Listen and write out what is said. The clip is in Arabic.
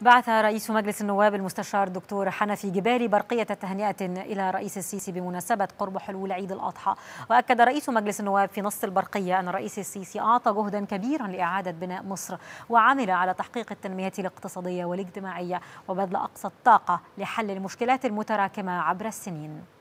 بعث رئيس مجلس النواب المستشار دكتور حنفي جباري برقية تهنئة إلى رئيس السيسي بمناسبة قرب حلول عيد الأضحى وأكد رئيس مجلس النواب في نص البرقية أن الرئيس السيسي أعطى جهدا كبيرا لإعادة بناء مصر وعمل على تحقيق التنمية الاقتصادية والاجتماعية وبذل أقصى الطاقة لحل المشكلات المتراكمة عبر السنين